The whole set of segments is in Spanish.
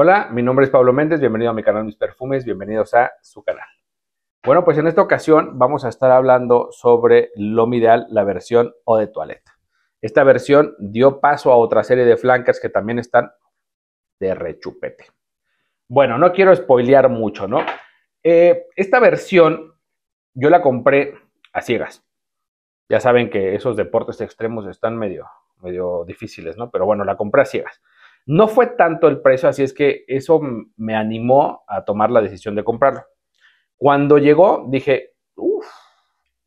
Hola, mi nombre es Pablo Méndez, bienvenido a mi canal Mis Perfumes, bienvenidos a su canal. Bueno, pues en esta ocasión vamos a estar hablando sobre Ideal, la versión O de Toilette. Esta versión dio paso a otra serie de flancas que también están de rechupete. Bueno, no quiero spoilear mucho, ¿no? Eh, esta versión yo la compré a ciegas. Ya saben que esos deportes extremos están medio, medio difíciles, ¿no? Pero bueno, la compré a ciegas. No fue tanto el precio, así es que eso me animó a tomar la decisión de comprarlo. Cuando llegó, dije, uff,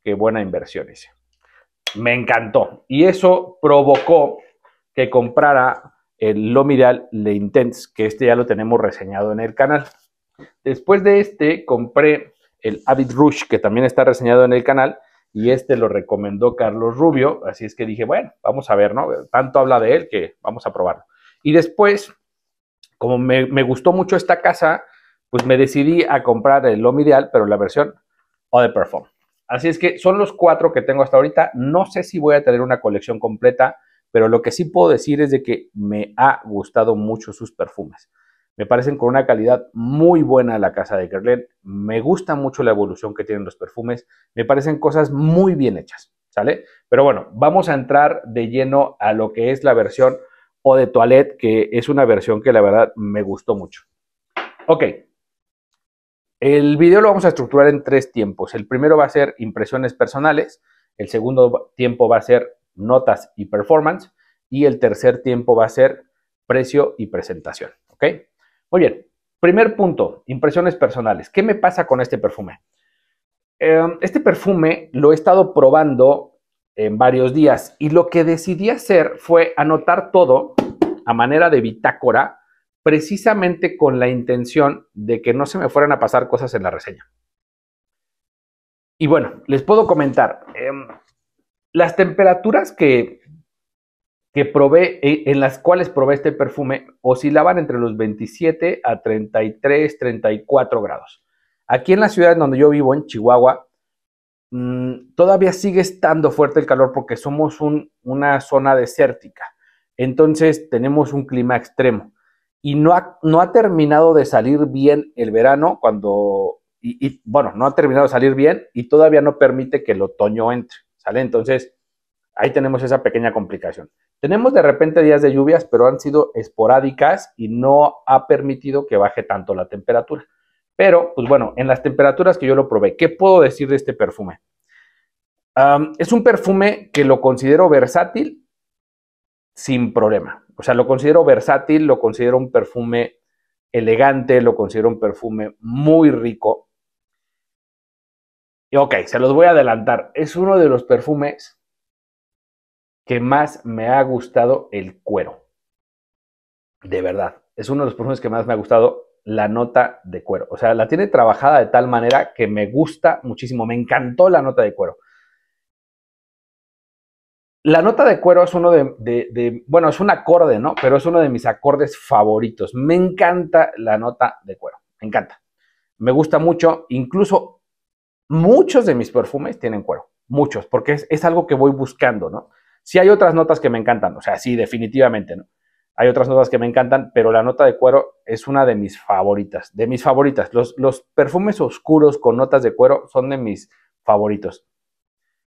qué buena inversión ese, Me encantó. Y eso provocó que comprara el Lomiral Le Intense, que este ya lo tenemos reseñado en el canal. Después de este, compré el Avid Rush, que también está reseñado en el canal, y este lo recomendó Carlos Rubio, así es que dije, bueno, vamos a ver, ¿no? Tanto habla de él que vamos a probarlo. Y después, como me, gustó mucho esta casa, pues me decidí a comprar el Home Ideal, pero la versión other de Perform. Así es que son los cuatro que tengo hasta ahorita. No sé si voy a tener una colección completa, pero lo que sí puedo decir es de que me ha gustado mucho sus perfumes. Me parecen con una calidad muy buena la casa de Guerlain. Me gusta mucho la evolución que tienen los perfumes. Me parecen cosas muy bien hechas, ¿sale? Pero bueno, vamos a entrar de lleno a lo que es la versión o de Toilette, que es una versión que la verdad me gustó mucho. Ok. El video lo vamos a estructurar en tres tiempos. El primero va a ser impresiones personales, el segundo tiempo va a ser notas y performance y el tercer tiempo va a ser precio y presentación. ¿Ok? Muy bien. Primer punto, impresiones personales. ¿Qué me pasa con este perfume? Eh, este perfume lo he estado probando en varios días. Y lo que decidí hacer fue anotar todo a manera de bitácora, precisamente con la intención de que no se me fueran a pasar cosas en la reseña. Y bueno, les puedo comentar, em, las temperaturas que, que probé, e, en las cuales probé este perfume, oscilaban entre los 27 a 33, 34 grados. Aquí en la ciudad donde yo vivo, en Chihuahua, Mm, todavía sigue estando fuerte el calor porque somos una zona desértica. Entonces tenemos un clima extremo. Y no ha, terminado de salir bien el verano cuando, bueno, no ha terminado de salir bien y todavía no permite que el otoño entre, ¿sale? Entonces, ahí tenemos esa pequeña complicación. Tenemos de repente días de lluvias, pero han sido esporádicas y no ha permitido que baje tanto la temperatura. Pero, pues bueno, en las temperaturas que yo lo probé, ¿qué puedo decir de este perfume? es un perfume que lo considero versátil sin problema. O sea, lo considero versátil, lo considero un perfume elegante, lo considero un perfume muy rico. Y ok, se los voy a adelantar. Es uno de los perfumes que más me ha gustado el cuero. De verdad, es uno de los perfumes que más me ha gustado la nota de cuero. O sea, la tiene trabajada de tal manera que me gusta muchísimo. Me encantó la nota de cuero. La nota de cuero es uno de, bueno, es un acorde, ¿no? Pero es uno de mis acordes favoritos. Me encanta la nota de cuero, me encanta. Me gusta mucho, incluso muchos de mis perfumes tienen cuero, muchos, porque es, algo que voy buscando, ¿no? Si hay otras notas que me encantan, o sea, sí, definitivamente, ¿no? Hay otras notas que me encantan, pero la nota de cuero es una de mis favoritas, de mis favoritas. Los, los perfumes oscuros con notas de cuero son de mis favoritos.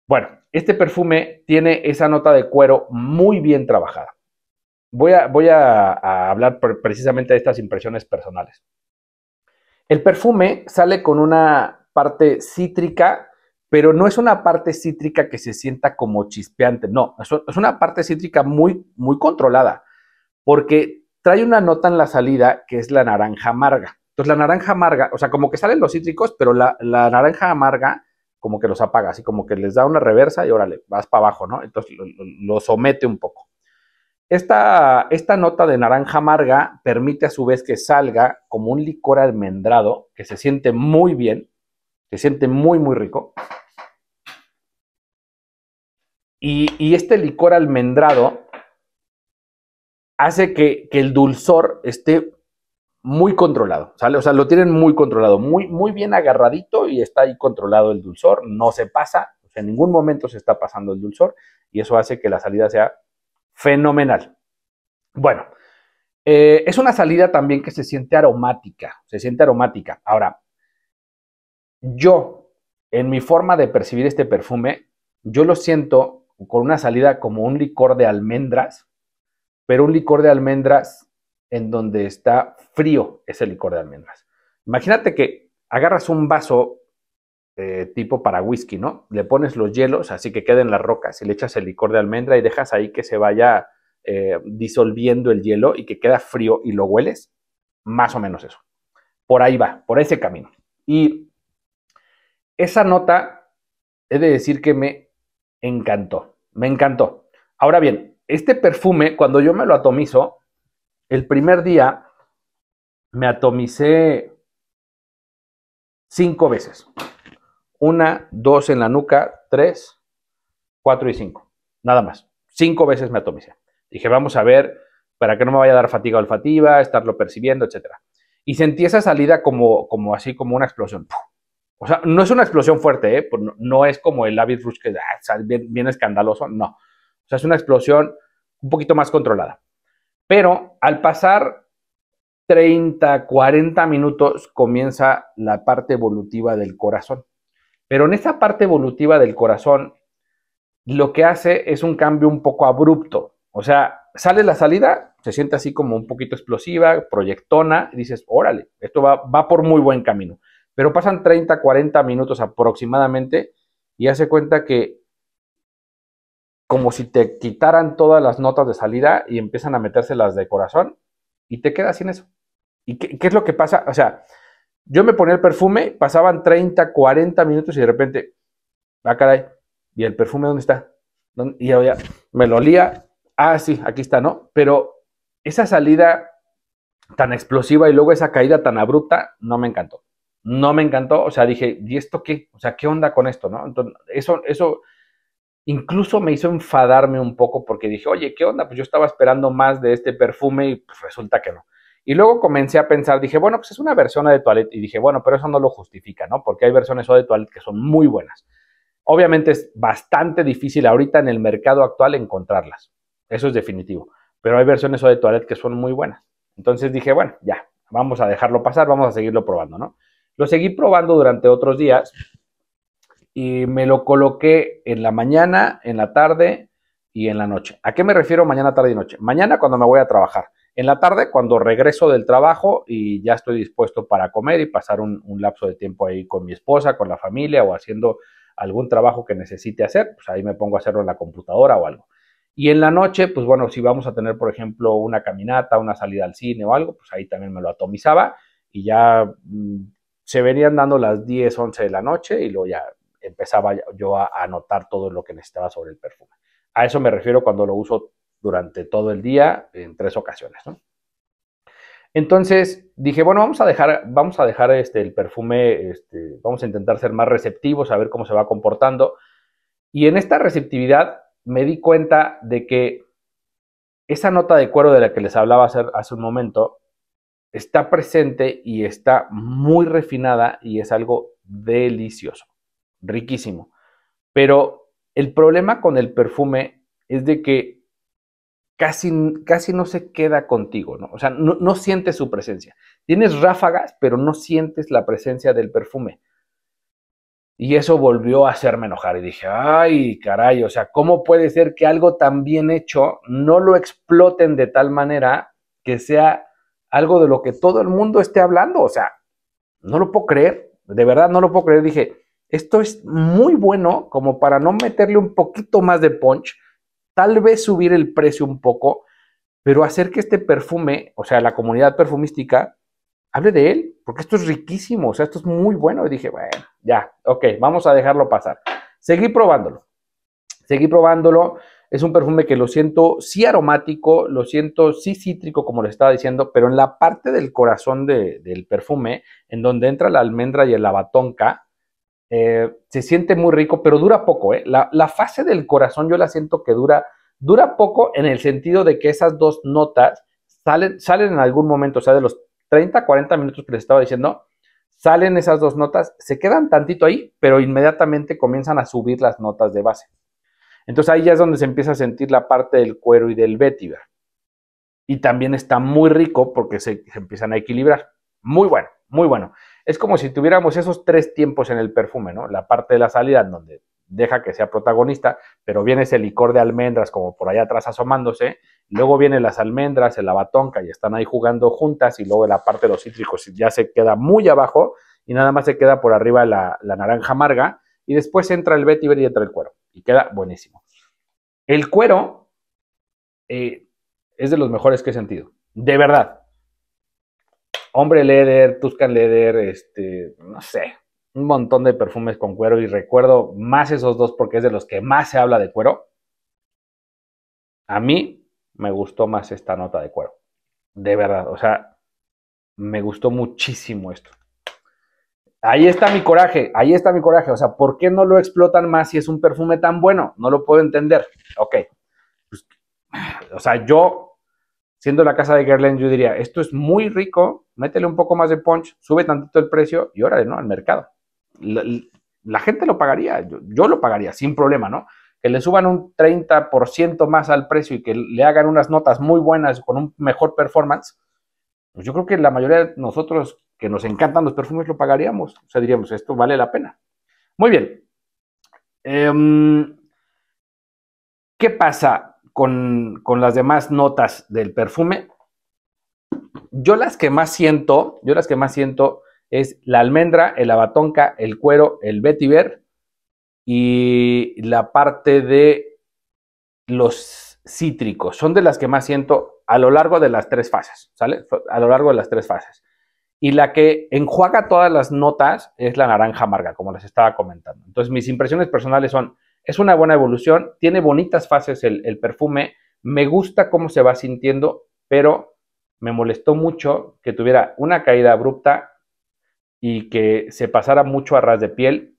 Bueno, este perfume tiene esa nota de cuero muy bien trabajada. Voy a, voy a, hablar precisamente de estas impresiones personales. El perfume sale con una parte cítrica, pero no es una parte cítrica que se sienta como chispeante, no, es una parte cítrica muy, muy controlada porque trae una nota en la salida que es la naranja amarga. Entonces la naranja amarga, o sea, como que salen los cítricos, pero la, naranja amarga como que los apaga, así como que les da una reversa y órale, vas para abajo, ¿no? Entonces lo, somete un poco. Esta, esta, nota de naranja amarga permite a su vez que salga como un licor almendrado que se siente muy bien, se siente muy, muy rico. y este licor almendrado hace que, el dulzor esté muy controlado, ¿sale? O sea, lo tienen muy controlado, muy, muy bien agarradito y está ahí controlado el dulzor, no se pasa, en ningún momento se está pasando el dulzor y eso hace que la salida sea fenomenal. Bueno, eh, es una salida también que se siente aromática, se siente aromática. Ahora, yo, en mi forma de percibir este perfume, yo lo siento con una salida como un licor de almendras, pero un licor de almendras en donde está frío ese licor de almendras. Imagínate que agarras un vaso eh, tipo para whisky, ¿no? Le pones los hielos, así que queden las rocas, y le echas el licor de almendra y dejas ahí que se vaya eh, disolviendo el hielo y que queda frío y lo hueles. Más o menos eso. Por ahí va, por ese camino. Y esa nota, he de decir que me encantó, me encantó. Ahora bien, este perfume, cuando yo me lo atomizo, el primer día me atomicé cinco veces. Una, dos en la nuca, tres, cuatro y cinco. Nada más. Cinco veces me atomicé. Dije, vamos a ver, para que no me vaya a dar fatiga olfativa, estarlo percibiendo, etc. Y sentí esa salida como, como así, como una explosión. O sea, no es una explosión fuerte, ¿eh? no, es como el Avid Rush que ah, bien escandaloso, no o sea, es una explosión un poquito más controlada. Pero al pasar 30, 40 minutos comienza la parte evolutiva del corazón. Pero en esa parte evolutiva del corazón, lo que hace es un cambio un poco abrupto. O sea, sale la salida, se siente así como un poquito explosiva, proyectona, y dices, órale, esto va, va por muy buen camino. Pero pasan 30, 40 minutos aproximadamente y hace cuenta que como si te quitaran todas las notas de salida y empiezan a meterse las de corazón y te quedas sin eso. ¿Y qué, es lo que pasa? O sea, yo me ponía el perfume, pasaban 30, 40 minutos y de repente, ah, caray, ¿y el perfume dónde está? Y ya, me lo olía, ah, sí, aquí está, ¿no? Pero esa salida tan explosiva y luego esa caída tan abrupta, no me encantó. No me encantó, o sea, dije, ¿y esto qué? O sea, ¿qué onda con esto, no? Entonces, eso, eso incluso me hizo enfadarme un poco porque dije, oye, ¿qué onda? Pues yo estaba esperando más de este perfume y pues, resulta que no. Y luego comencé a pensar, dije, bueno, pues es una versión de Toilette y dije, bueno, pero eso no lo justifica, ¿no? Porque hay versiones de Toilette que son muy buenas. Obviamente es bastante difícil ahorita en el mercado actual encontrarlas, eso es definitivo, pero hay versiones de Toilette que son muy buenas. Entonces dije, bueno, ya, vamos a dejarlo pasar, vamos a seguirlo probando, ¿no? Lo seguí probando durante otros días y me lo coloqué en la mañana, en la tarde y en la noche. ¿A qué me refiero mañana, tarde y noche? Mañana cuando me voy a trabajar. En la tarde cuando regreso del trabajo y ya estoy dispuesto para comer y pasar un, lapso de tiempo ahí con mi esposa, con la familia o haciendo algún trabajo que necesite hacer, pues ahí me pongo a hacerlo en la computadora o algo. Y en la noche, pues bueno, si vamos a tener, por ejemplo, una caminata, una salida al cine o algo, pues ahí también me lo atomizaba y ya mm, se venían dando las 10, 11 de la noche y luego ya empezaba yo a, anotar todo lo que necesitaba sobre el perfume. A eso me refiero cuando lo uso durante todo el día en tres ocasiones. Entonces dije, bueno, vamos a dejar, vamos a dejar este, el perfume, este, vamos a intentar ser más receptivos, a ver cómo se va comportando. Y en esta receptividad me di cuenta de que esa nota de cuero de la que les hablaba hace un momento está presente y está muy refinada y es algo delicioso riquísimo. Pero el problema con el perfume es de que casi, casi no se queda contigo, ¿no? O sea, no, no sientes su presencia. Tienes ráfagas, pero no sientes la presencia del perfume. Y eso volvió a hacerme enojar y dije, ay, caray, o sea, ¿cómo puede ser que algo tan bien hecho no lo exploten de tal manera que sea algo de lo que todo el mundo esté hablando? O sea, no lo puedo creer, de verdad no lo puedo creer. Dije, esto es muy bueno como para no meterle un poquito más de punch, tal vez subir el precio un poco, pero hacer que este perfume, o sea, la comunidad perfumística, hable de él, porque esto es riquísimo, o sea, esto es muy bueno. Y dije, bueno, ya, ok, vamos a dejarlo pasar. Seguí probándolo, seguí probándolo. Es un perfume que lo siento sí aromático, lo siento sí cítrico, como le estaba diciendo, pero en la parte del corazón del perfume, en donde entra la almendra y el abatonca, eh, se siente muy rico, pero dura poco. ¿eh? La, fase del corazón yo la siento que dura, dura poco en el sentido de que esas dos notas salen, salen en algún momento, o sea, de los 30, 40 minutos que les estaba diciendo, salen esas dos notas, se quedan tantito ahí, pero inmediatamente comienzan a subir las notas de base. Entonces ahí ya es donde se empieza a sentir la parte del cuero y del vetiver. Y también está muy rico porque se, se empiezan a equilibrar. Muy bueno, muy bueno es como si tuviéramos esos tres tiempos en el perfume, ¿no? La parte de la salida en donde deja que sea protagonista, pero viene ese licor de almendras como por allá atrás asomándose, luego vienen las almendras, el abatonca y están ahí jugando juntas y luego la parte de los cítricos ya se queda muy abajo y nada más se queda por arriba la, naranja amarga y después entra el vetiver y entra el cuero y queda buenísimo. El cuero eh, es de los mejores que he sentido, de verdad, Hombre Leder, Tuscan Leder, este, no sé, un montón de perfumes con cuero y recuerdo más esos dos porque es de los que más se habla de cuero. A mí me gustó más esta nota de cuero. De verdad, o sea, me gustó muchísimo esto. Ahí está mi coraje, ahí está mi coraje. O sea, ¿por qué no lo explotan más si es un perfume tan bueno? No lo puedo entender. Ok. Pues, o sea, yo, siendo la casa de Guerlain, yo diría, esto es muy rico, métele un poco más de punch, sube tantito el precio y órale, ¿no? Al mercado. La, gente lo pagaría, yo, lo pagaría sin problema, ¿no? Que le suban un 30% más al precio y que le hagan unas notas muy buenas con un mejor performance, pues yo creo que la mayoría de nosotros que nos encantan los perfumes lo pagaríamos. O sea, diríamos, esto vale la pena. Muy bien. Em, ¿Qué pasa con, con las demás notas del perfume? yo las que más siento, yo las que más siento es la almendra, el abatonca, el cuero, el vetiver y la parte de los cítricos. Son de las que más siento a lo largo de las tres fases, ¿sale? A lo largo de las tres fases. Y la que enjuaga todas las notas es la naranja amarga, como les estaba comentando. Entonces, mis impresiones personales son, es una buena evolución, tiene bonitas fases el, el perfume, me gusta cómo se va sintiendo, pero me molestó mucho que tuviera una caída abrupta y que se pasara mucho a ras de piel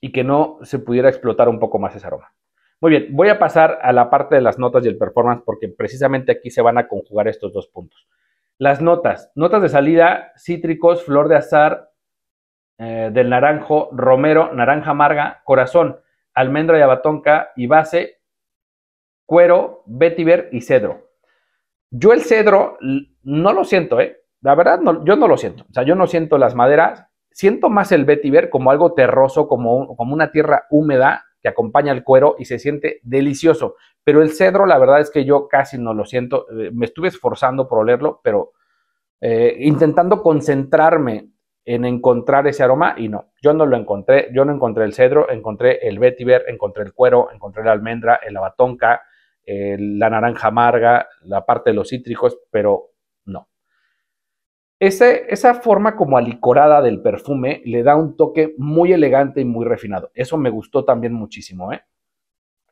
y que no se pudiera explotar un poco más ese aroma. Muy bien, voy a pasar a la parte de las notas y el performance porque precisamente aquí se van a conjugar estos dos puntos. Las notas, notas de salida, cítricos, flor de azar, eh, del naranjo, romero, naranja amarga, corazón, almendra y abatonca y base, cuero, vetiver y cedro. Yo el cedro no lo siento, ¿eh? La verdad, no, yo no lo siento. O sea, yo no siento las maderas. Siento más el vetiver como algo terroso, como, como una tierra húmeda que acompaña el cuero y se siente delicioso. Pero el cedro, la verdad es que yo casi no lo siento. Eh, me estuve esforzando por olerlo, pero eh, intentando concentrarme en encontrar ese aroma y no, yo no lo encontré, yo no encontré el cedro, encontré el vetiver, encontré el cuero, encontré la almendra, el abatonca, eh, la naranja amarga, la parte de los cítricos, pero no. esa forma como alicorada del perfume le da un toque muy elegante y muy refinado. Eso me gustó también muchísimo. ¿eh?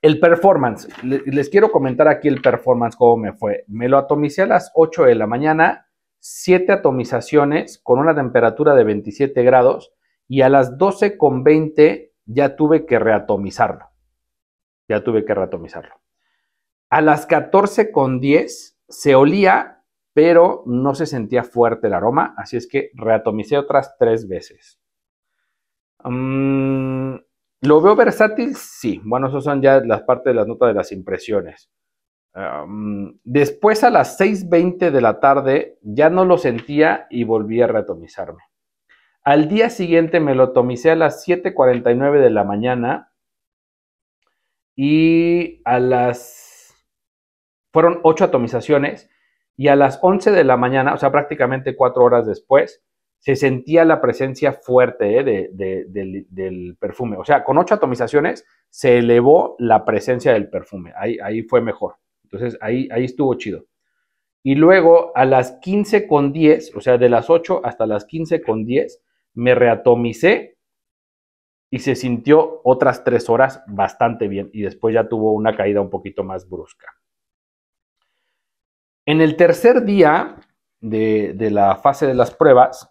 El performance, les quiero comentar aquí el performance, cómo me fue. Me lo atomicé a las 8 de la mañana, 7 atomizaciones con una temperatura de 27 grados y a las 12 con 20 ya tuve que reatomizarlo. Ya tuve que reatomizarlo. A las 14.10 se olía, pero no se sentía fuerte el aroma, así es que reatomicé otras tres veces. Mm, ¿Lo veo versátil? Sí. Bueno, esas son ya las partes de las notas de las impresiones. Um, después a las 6.20 de la tarde ya no lo sentía y volví a reatomizarme. Al día siguiente me lo atomicé a las 7.49 de la mañana y a las fueron ocho atomizaciones y a las 11 de la mañana, o sea, prácticamente cuatro horas después, se sentía la presencia fuerte eh, de, del, perfume. O sea, con ocho atomizaciones se elevó la presencia del perfume. Ahí, ahí fue mejor. Entonces, ahí, ahí estuvo chido. Y luego a las 15 con 10, o sea, de las 8 hasta las 15 con 10, me reatomicé y se sintió otras tres horas bastante bien. Y después ya tuvo una caída un poquito más brusca. En el tercer día de, la fase de las pruebas,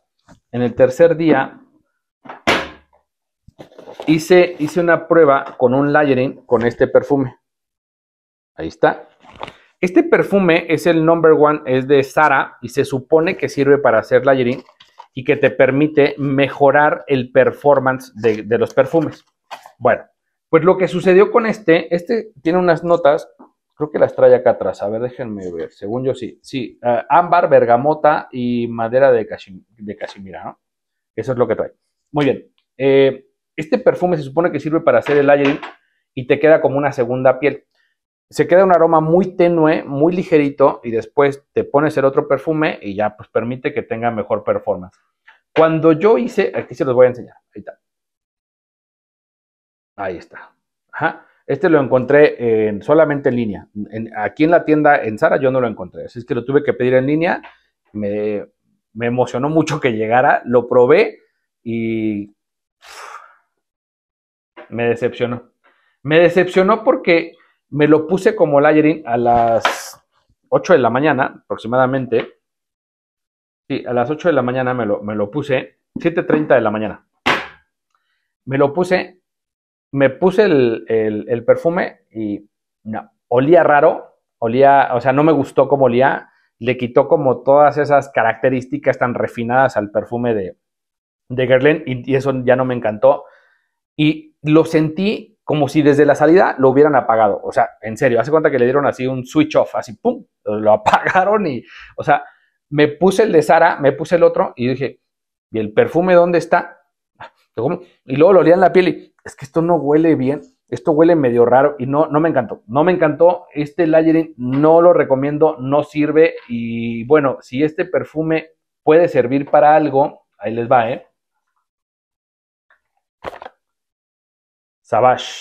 en el tercer día hice, hice una prueba con un layering con este perfume. Ahí está. Este perfume es el number one, es de Sara y se supone que sirve para hacer layering y que te permite mejorar el performance de los perfumes. Bueno, pues lo que sucedió con este, este tiene unas notas Creo que las trae acá atrás. A ver, déjenme ver. Según yo, sí. Sí, eh, ámbar, bergamota y madera de, casimira, de ¿no? Eso es lo que trae. Muy bien. Eh, este perfume se supone que sirve para hacer el layering y te queda como una segunda piel. Se queda un aroma muy tenue, muy ligerito y después te pones el otro perfume y ya pues permite que tenga mejor performance. Cuando yo hice, aquí se los voy a enseñar, ahí está. Ahí está. Ajá. Este lo encontré en, eh, solamente en línea. aquí en la tienda, en Sara, yo no lo encontré. Así es que lo tuve que pedir en línea. Me, emocionó mucho que llegara. Lo probé y me decepcionó. Me decepcionó porque me lo puse como layering a las 8 de la mañana aproximadamente. Sí, a las 8 de la mañana me lo, me lo puse. 7.30 de la mañana. Me lo puse me puse el, perfume y olía raro, olía, o sea, no me gustó cómo olía, le quitó como todas esas características tan refinadas al perfume de, de Guerlain y, y eso ya no me encantó. Y lo sentí como si desde la salida lo hubieran apagado. O sea, en serio, hace cuenta que le dieron así un switch off, así, ¡pum! Lo apagaron y, o sea, me puse el de Sara, me puse el otro y dije, ¿y el perfume dónde está? Y luego lo olía en la piel y es que esto no huele bien, esto huele medio raro y no, no me encantó. No me encantó. Este layering no lo recomiendo, no sirve. Y bueno, si este perfume puede servir para algo, ahí les va, ¿eh? Savage.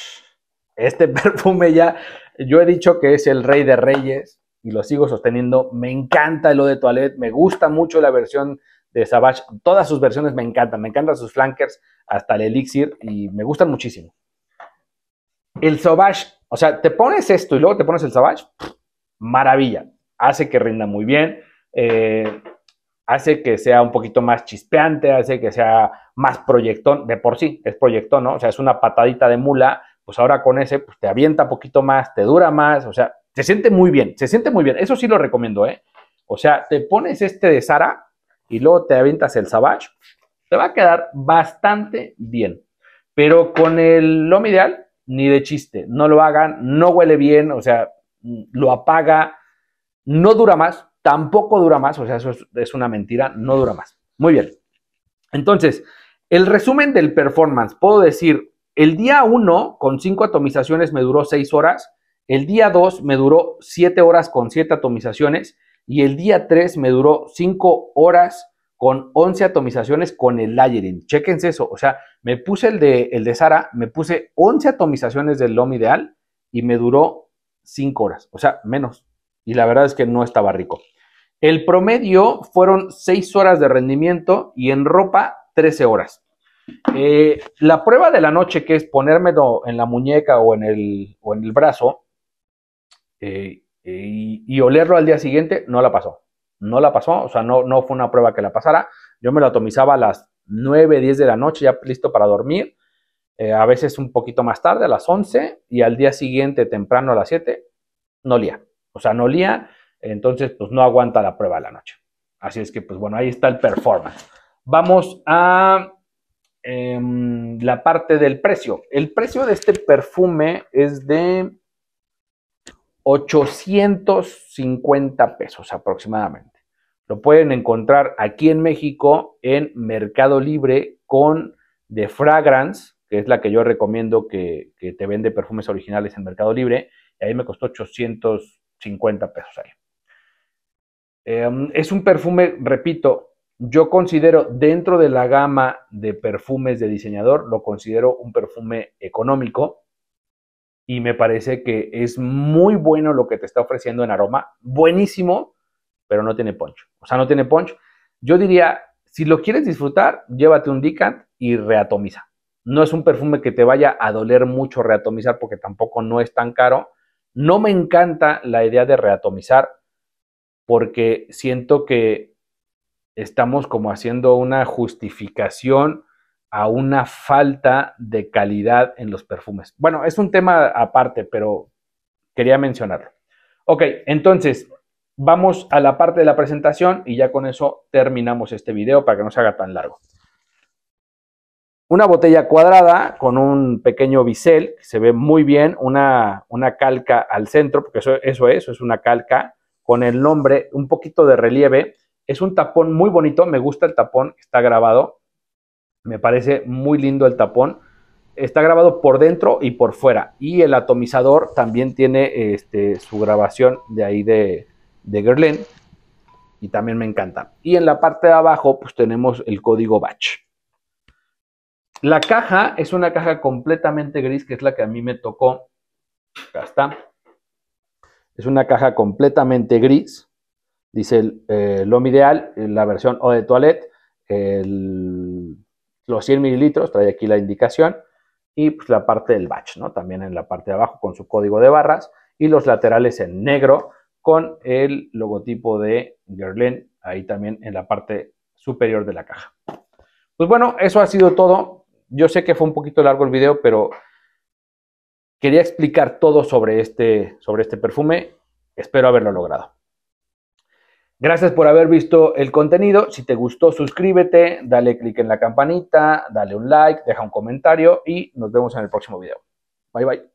Este perfume ya, yo he dicho que es el rey de reyes y lo sigo sosteniendo. Me encanta lo de Toilette, me gusta mucho la versión de Savage. Todas sus versiones me encantan, me encantan sus flankers, hasta el elixir y me gustan muchísimo. El Savage, o sea, te pones esto y luego te pones el Savage, maravilla. Hace que rinda muy bien, eh, hace que sea un poquito más chispeante, hace que sea más proyectón, de por sí es proyectón, ¿no? O sea, es una patadita de mula, pues ahora con ese, pues te avienta un poquito más, te dura más, o sea, se siente muy bien, se siente muy bien. Eso sí lo recomiendo, ¿eh? O sea, te pones este de Sara y luego te avientas el Savage, te va a quedar bastante bien. Pero con el lomo ideal, ni de chiste, no lo hagan, no huele bien, o sea, lo apaga, no dura más, tampoco dura más, o sea, eso es, es una mentira, no dura más. Muy bien. Entonces, el resumen del performance, puedo decir, el día 1 con 5 atomizaciones me duró 6 horas, el día 2 me duró 7 horas con 7 atomizaciones y el día 3 me duró 5 horas con 11 atomizaciones con el layering. Chequense eso, o sea, me puse el de, el de Sara, me puse 11 atomizaciones del LOM ideal y me duró 5 horas, o sea, menos. Y la verdad es que no estaba rico. El promedio fueron 6 horas de rendimiento y en ropa 13 horas. Eh, la prueba de la noche, que es ponérmelo en la muñeca o en el, o en el brazo, eh, y, olerlo al día siguiente no la pasó. No la pasó, o sea, no, no fue una prueba que la pasara. Yo me lo atomizaba a las 9, 10 de la noche, ya listo para dormir. Eh, a veces un poquito más tarde, a las 11, y al día siguiente, temprano a las 7, no olía. O sea, no olía, entonces pues no aguanta la prueba de la noche. Así es que, pues bueno, ahí está el performance. Vamos a em, la parte del precio. El precio de este perfume es de 850 pesos aproximadamente. Lo pueden encontrar aquí en México en Mercado Libre con The Fragrance, que es la que yo recomiendo que, te vende perfumes originales en Mercado Libre. Y ahí me costó 850 pesos ahí. Em, es un perfume, repito, yo considero dentro de la gama de perfumes de diseñador, lo considero un perfume económico y me parece que es muy bueno lo que te está ofreciendo en aroma, buenísimo, pero no tiene punch. O sea, no tiene punch. Yo diría, si lo quieres disfrutar, llévate un decant y reatomiza. No es un perfume que te vaya a doler mucho reatomizar porque tampoco no es tan caro. No me encanta la idea de reatomizar porque siento que estamos como haciendo una justificación a una falta de calidad en los perfumes. Bueno, es un tema aparte, pero quería mencionarlo. Ok, entonces vamos a la parte de la presentación y ya con eso terminamos este video para que no se haga tan largo. Una botella cuadrada con un pequeño bisel, que se ve muy bien, una, calca al centro, porque eso, eso es, eso es una calca con el nombre, un poquito de relieve. Es un tapón muy bonito, me gusta el tapón, está grabado me parece muy lindo el tapón. Está grabado por dentro y por fuera. Y el atomizador también tiene este, su grabación de ahí de, de Y también me encanta. Y en la parte de abajo, pues tenemos el código batch. La caja es una caja completamente gris, que es la que a mí me tocó. Acá está. Es una caja completamente gris. Dice el eh, ideal, la versión O de Toilette, el los 100 mililitros, trae aquí la indicación, y pues la parte del batch, ¿no? También en la parte de abajo con su código de barras y los laterales en negro con el logotipo de Guerlain ahí también en la parte superior de la caja. Pues bueno, eso ha sido todo. Yo sé que fue un poquito largo el video, pero quería explicar todo sobre este, sobre este perfume. Espero haberlo logrado. Gracias por haber visto el contenido. Si te gustó, suscríbete, dale clic en la campanita, dale un like, deja un comentario y nos vemos en el próximo video. Bye bye.